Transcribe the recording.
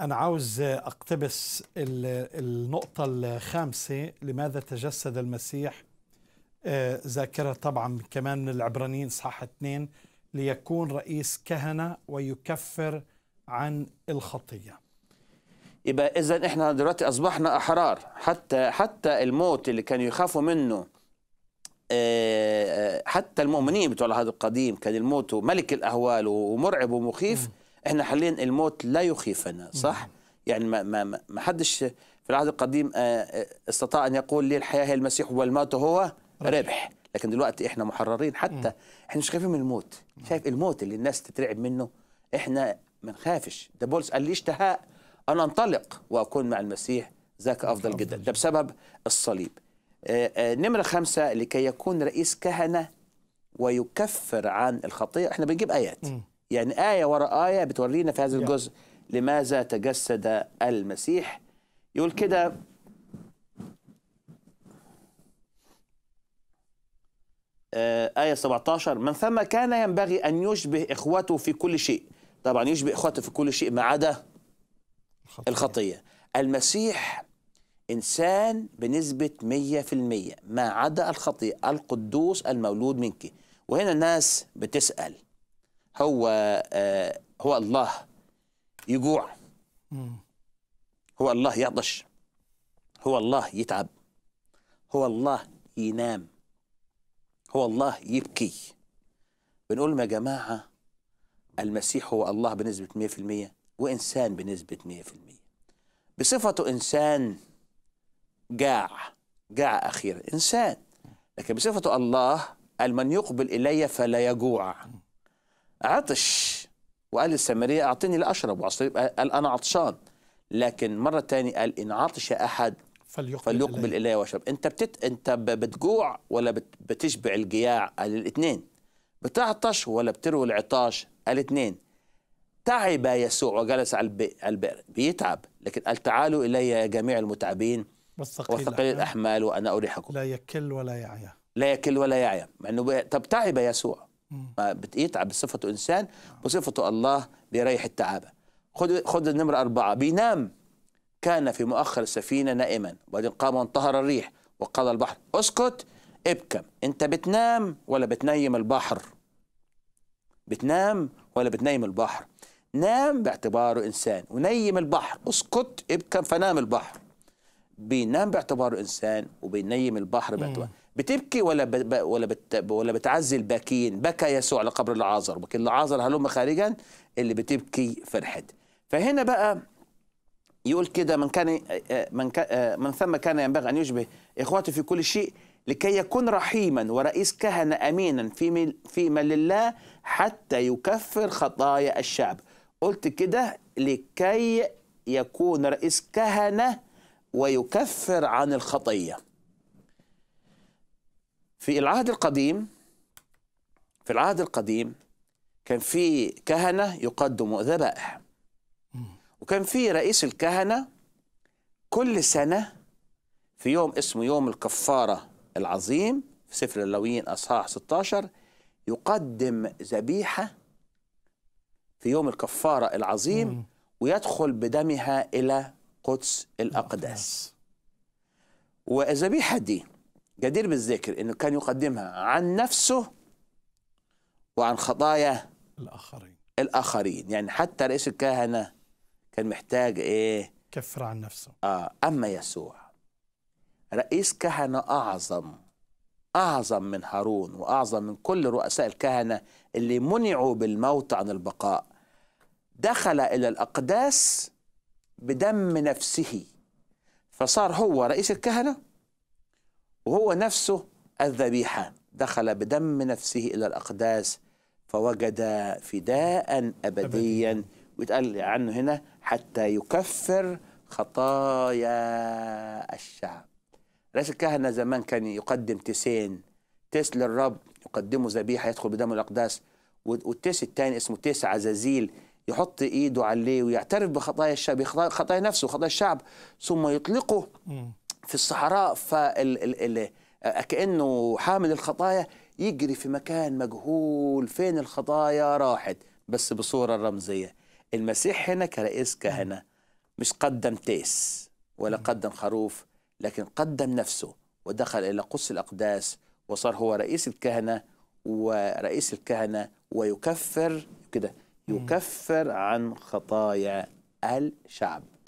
أنا عاوز أقتبس النقطة الخامسة لماذا تجسد المسيح آه، ذاكرة طبعا كمان من العبرانيين صح اثنين ليكون رئيس كهنة ويكفر عن الخطية يبقى إذا إحنا دلوقتي أصبحنا أحرار حتى حتى الموت اللي كانوا يخافوا منه آه، آه، حتى المؤمنين بتوع العهد القديم كان الموت ملك الأهوال ومرعب ومخيف م. احنا حاليا الموت لا يخيفنا صح؟ يعني ما ما ما حدش في العهد القديم آه، آه، استطاع ان يقول لي الحياه هي المسيح والموت هو ربح لكن دلوقتي احنا محررين حتى احنا مش خايفين من الموت شايف الموت اللي الناس تترعب منه احنا ما نخافش ده بولس قال لي اشتهاء ان انطلق واكون مع المسيح ذاك افضل جدا ده بسبب الصليب آه، نمره خمسة لكي يكون رئيس كهنه ويكفر عن الخطيه احنا بنجيب ايات يعني آية وراء آية بتورينا في هذا الجزء لماذا تجسد المسيح يقول كده آه، آية 17 من ثم كان ينبغي أن يشبه إخوته في كل شيء طبعا يشبه إخوته في كل شيء ما عدا الخطية المسيح إنسان بنسبة 100% ما عدا الخطية القدوس المولود منك وهنا الناس بتسأل هو آه، هو الله يجوع هو الله يعطش هو الله يتعب هو الله ينام هو الله يبكي بنقول لهم يا جماعة المسيح هو الله بنسبة 100% وإنسان بنسبة 100% بصفته إنسان جاع جاع أخيرا إنسان لكن بصفته الله قال من يقبل إلي فلا يجوع عطش وقال للسامرية أعطني لأشرب وعصريب قال أنا عطشان لكن مرة تانية قال إن عطش أحد فليقبل, فليقبل إلي واشرب أنت بتت... أنت بتجوع ولا بت... بتشبع الجياع قال الاثنين بتعطش ولا بتروي العطاش قال الاثنين تعب يسوع وجلس على البئر بيتعب لكن قال تعالوا إلي يا جميع المتعبين وثقيل الأحمال وأنا أريحكم لا يكل ولا يعيا لا يكل ولا يعيا مع أنه طب تعب يسوع بتقيتعب بصفته انسان وصفته الله بيريح التعابه خد خد النمر اربعه بينام كان في مؤخر السفينه نائما وبعدين قام وانتهر الريح وقال البحر اسكت ابكم انت بتنام ولا بتنيم البحر بتنام ولا بتنيم البحر نام باعتباره انسان ونيم البحر اسكت ابكم فنام البحر بينام باعتباره انسان وبينيم البحر باعتباره بتبكي ولا ب... ولا بت... ولا بتعزي الباكين بكى يسوع لقبر العازر وكل العازر هلم خارجا اللي بتبكي فرحت فهنا بقى يقول كده من كان من كان من ثم كان ينبغي ان يشبه اخواته في كل شيء لكي يكون رحيما ورئيس كهنه امينا في من لله حتى يكفر خطايا الشعب قلت كده لكي يكون رئيس كهنه ويكفر عن الخطيه في العهد القديم في العهد القديم كان في كهنة يقدموا ذبائح وكان في رئيس الكهنة كل سنة في يوم اسمه يوم الكفارة العظيم في سفر اللويين أصحاح 16 يقدم ذبيحة في يوم الكفارة العظيم ويدخل بدمها إلى قدس الأقداس والذبيحة دي جدير بالذكر انه كان يقدمها عن نفسه وعن خطايا الاخرين الاخرين يعني حتى رئيس الكهنه كان محتاج ايه كفر عن نفسه اه اما يسوع رئيس كهنه اعظم اعظم من هارون واعظم من كل رؤساء الكهنه اللي منعوا بالموت عن البقاء دخل الى الاقداس بدم نفسه فصار هو رئيس الكهنه وهو نفسه الذبيحة دخل بدم نفسه إلى الأقداس فوجد فداء أبديا ويتقال عنه هنا حتى يكفر خطايا الشعب رئيس الكهنة زمان كان يقدم تيسين تيس للرب يقدمه ذبيحة يدخل بدمه الأقداس والتيس الثاني اسمه تيس عزازيل يحط ايده عليه ويعترف بخطايا الشعب خطايا نفسه وخطايا الشعب ثم يطلقه في الصحراء فال كانه حامل الخطايا يجري في مكان مجهول فين الخطايا راحت بس بصوره رمزيه المسيح هنا كرئيس كهنه مش قدم تيس ولا قدم خروف لكن قدم نفسه ودخل الى قدس الاقداس وصار هو رئيس الكهنه ورئيس الكهنه ويكفر كده يكفر عن خطايا الشعب